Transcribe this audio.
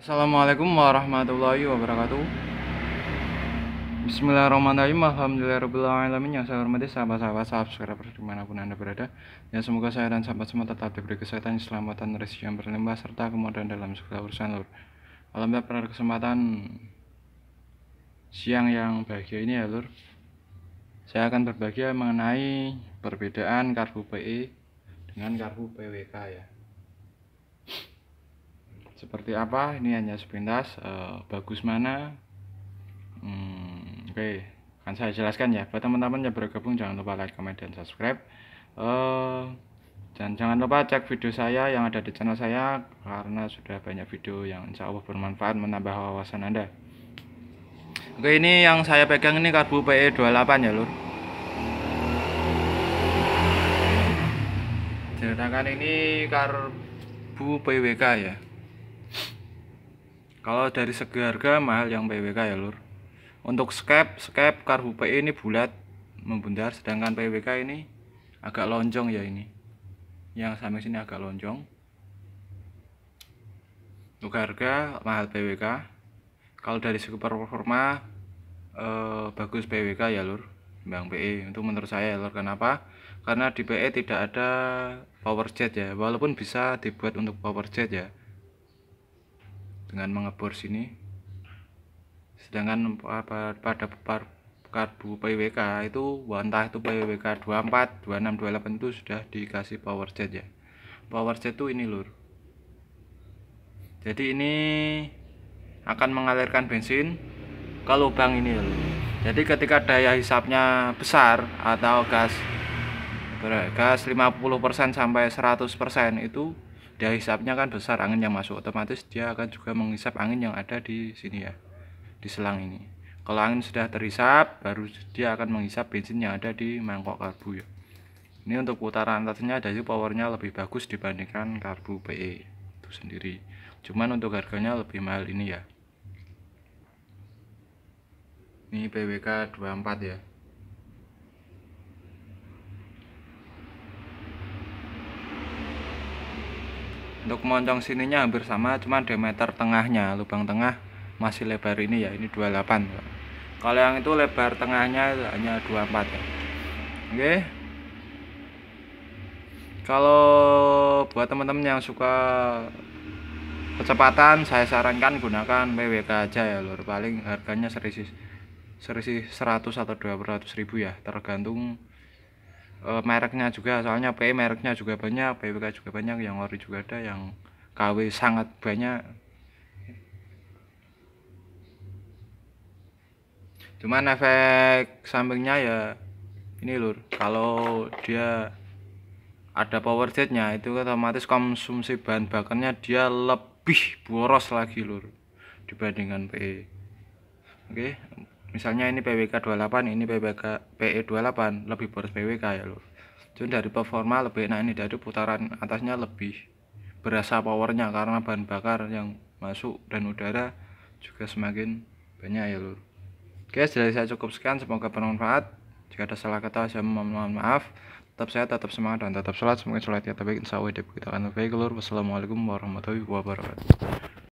Assalamualaikum warahmatullahi wabarakatuh Bismillahirrahmanirrahim Alhamdulillahirrahmanirrahim Yang saya hormati sahabat-sahabat subscriber dimanapun anda berada Ya semoga saya dan sahabat semua tetap diberi kesehatan Keselamatan rezeki yang berlimpah Serta kemudahan dalam segala urusan lur Alhamdulillah pada kesempatan Siang yang bahagia ini ya lur Saya akan berbagi mengenai Perbedaan karbu PE Dengan karbu PWK ya seperti apa ini hanya sepintas uh, bagus mana hmm, oke okay. akan saya jelaskan ya buat teman-teman yang bergabung jangan lupa like comment dan subscribe uh, dan jangan lupa cek video saya yang ada di channel saya karena sudah banyak video yang insya Allah bermanfaat menambah wawasan anda oke ini yang saya pegang ini karbu PE28 ya lur sedangkan ini karbu PWK ya kalau dari segi harga mahal yang PWK ya lur untuk skep skep karbu PE ini bulat membundar sedangkan PWK ini agak lonjong ya ini yang samping sini agak lonjong untuk harga mahal PWK kalau dari segi performa eh, bagus PWK ya lur Bang PE Untuk menurut saya ya lur kenapa karena di PE tidak ada power jet ya walaupun bisa dibuat untuk power jet ya dengan mengebor sini sedangkan pada karbu PWK itu entah itu PWK 24 26 28 itu sudah dikasih power jet ya power jet itu ini lur jadi ini akan mengalirkan bensin ke lubang ini lur jadi ketika daya hisapnya besar atau gas gas 50% sampai 100% itu dia hisapnya kan besar angin yang masuk otomatis dia akan juga menghisap angin yang ada di sini ya di selang ini kalau angin sudah terhisap baru dia akan menghisap bensin yang ada di mangkok karbu ya ini untuk putaran atasnya jadi powernya lebih bagus dibandingkan karbu PE itu sendiri cuman untuk harganya lebih mahal ini ya ini PWK 24 ya untuk moncong sininya hampir sama cuman diameter tengahnya lubang tengah masih lebar ini ya ini 28 kalau yang itu lebar tengahnya hanya 24 ya. oke kalau buat teman-teman yang suka kecepatan saya sarankan gunakan PWK aja ya lor paling harganya serisi serisi 100 atau 200 ribu ya tergantung e, mereknya juga soalnya PE mereknya juga banyak PWK juga banyak yang ori juga ada yang KW sangat banyak cuman efek sampingnya ya ini lur kalau dia ada power jetnya itu otomatis konsumsi bahan bakarnya dia lebih boros lagi lur dibandingkan PE oke okay? misalnya ini PWK 28 ini PWK PE 28 lebih boros PWK ya loh Cuman dari performa lebih enak ini dari putaran atasnya lebih berasa powernya karena bahan bakar yang masuk dan udara juga semakin banyak ya lur oke dari saya cukup sekian semoga bermanfaat jika ada salah kata saya mohon maaf tetap sehat, tetap semangat dan tetap sholat semoga sholat yang baik insya Allah kita akan lebih wassalamualaikum warahmatullahi wabarakatuh